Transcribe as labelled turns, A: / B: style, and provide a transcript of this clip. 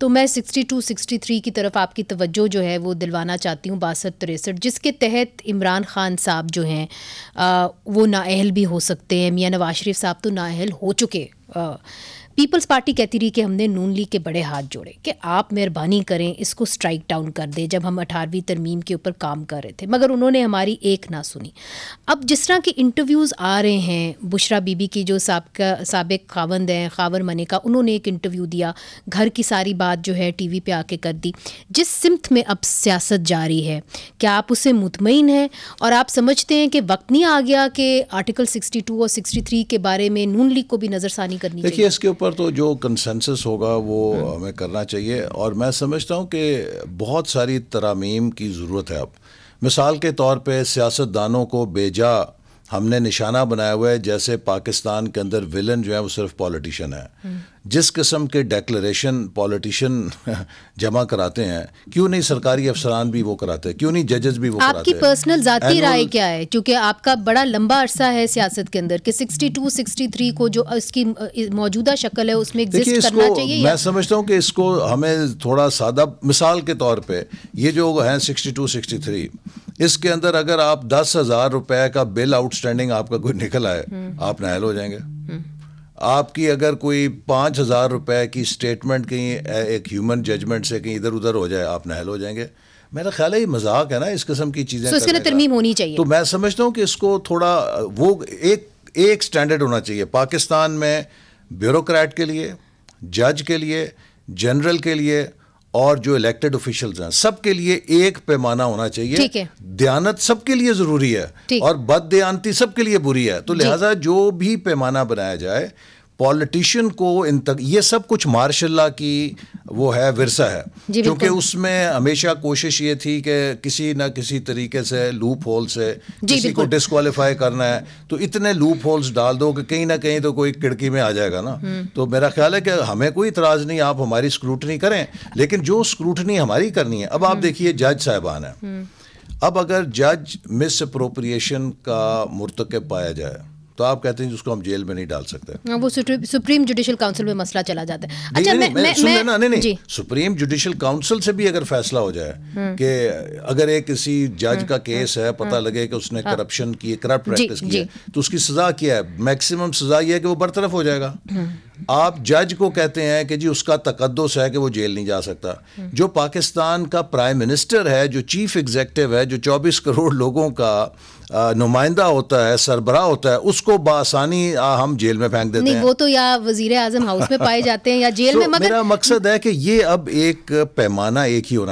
A: तो मैं 62 63 की तरफ आपकी तवज्जो जो है वो दिलवाना चाहती हूँ बासठ तिरसठ जिसके तहत इमरान खान साहब जो हैं वो नाअहल भी हो सकते हैं मियाँ नवाज शरीफ साहब तो नाअहल हो चुके आ, पीपल्स पार्टी कहती रही कि हमने नून लीग के बड़े हाथ जोड़े कि आप मेहरबानी करें इसको स्ट्राइक डाउन कर दें जब हम अठारहवीं तरमीम के ऊपर काम कर रहे थे मगर उन्होंने हमारी एक ना सुनी अब जिस तरह के इंटरव्यूज़ आ रहे हैं बुशरा बीबी की जो सबका सबक खावंद हैं खावर मनिका उन्होंने एक इंटरव्यू दिया घर की सारी बात जो है टी वी पर आके कर दी जिस सिमत में अब सियासत जारी है क्या आप उससे मुतमिन हैं और आप समझते हैं कि वक्त नहीं आ गया कि आर्टिकल सिक्सटी टू और सिक्सटी थ्री के बारे में नून लीग को भी नज़रसानी करनी चाहिए
B: इसके ऊपर पर तो जो कंसेंसस होगा वो हम्म। हमें करना चाहिए और मैं समझता हूँ कि बहुत सारी तरामीम की ज़रूरत है अब मिसाल के तौर पे सियासतदानों को बेजा हमने निशाना बनाया हुआ है जैसे पाकिस्तान के अंदर विलन जो है वो सिर्फ पॉलिटिशियन है हम्म। जिस किस्म के डेक्लेशन पॉलिटिशियन जमा कराते हैं क्यों नहीं सरकारी अफसरान भी वो कराते हैं क्यों नहीं जजेस भी वो आपकी पर्सनल जाती राय
A: क्या है क्योंकि आपका बड़ा लंबा अरसा है सियासत के अंदर कि 62 63 को जो इसकी मौजूदा शक्ल है उसमें एग्जिस्ट करना चाहिए मैं
B: समझता हूँ कि इसको हमें थोड़ा सादा मिसाल के तौर पर ये जो है सिक्सटी टू इसके अंदर अगर आप दस हज़ार रुपए का बिल आउटस्टैंडिंग आपका कोई निकल आए हम्म। आप नायल हो जाएंगे हम्म। आपकी अगर कोई पाँच हज़ार रुपए की स्टेटमेंट कहीं एक ह्यूमन जजमेंट से कहीं इधर उधर हो जाए आप नाहल हो जाएंगे मेरा ख्याल है ये मजाक है ना इस किस्म की चीज़ें so,
A: तरमीम होनी चाहिए तो
B: मैं समझता हूँ कि इसको थोड़ा वो एक एक स्टैंडर्ड होना चाहिए पाकिस्तान में ब्यूरोक्रेट के लिए जज के लिए जनरल के लिए और जो इलेक्टेड ऑफिशियल्स हैं सब के लिए एक पैमाना होना चाहिए दयानत सबके लिए ज़रूरी है और बद दयानती सबके लिए बुरी है तो लिहाजा जो भी पैमाना बनाया जाए पॉलिटिशियन को इन तक ये सब कुछ मार्शल्ला की वो है विरसा है क्योंकि उसमें हमेशा कोशिश ये थी कि किसी ना किसी तरीके से लूप होल से किसी को डिसक्वालीफाई करना है तो इतने लूप होल्स डाल दो कि कहीं ना कहीं तो कोई खिड़की में आ जाएगा ना हम्म। तो मेरा ख्याल है कि हमें कोई इतराज़ नहीं आप हमारी स्क्रूटनी करें लेकिन जो स्क्रूटनी हमारी करनी है अब आप हम्म। देखिए जज साहबान है हम्म। अब अगर जज मिस अप्रोप्रिएशन का मुरतकब पाया जाए तो आप कहते हैं जिसको हम जेल में नहीं डाल सकते
A: हाँ, वो सुप्रीम जुडिशियल काउंसिल में मसला चला जाता है अच्छा नहीं, मैं, मैं, सुन ना, नहीं नहीं
B: सुप्रीम जुडिशल काउंसिल से भी अगर फैसला हो जाए हम्म। कि अगर एक किसी जज हम्म। का केस है पता हम्म। लगे कि उसने करप्शन हाँ। की करप्ट प्रैक्टिस की है तो उसकी सजा क्या है मैक्सिमम सजा यह है कि वो बरतरफ हो जाएगा आप जज को कहते हैं कि जी उसका तकदस है कि वो जेल नहीं जा सकता जो पाकिस्तान का प्राइम मिनिस्टर है जो चीफ एग्जेक्टिव है जो 24 करोड़ लोगों का नुमाइंदा होता है सरबराह होता है उसको बासानी हम जेल में फेंक देते नहीं, हैं वो
A: तो या वजीर आजम हाउस में पाए जाते हैं या जेल so, में मगर मेरा
B: मकसद है कि ये अब एक पैमाना एक ही होना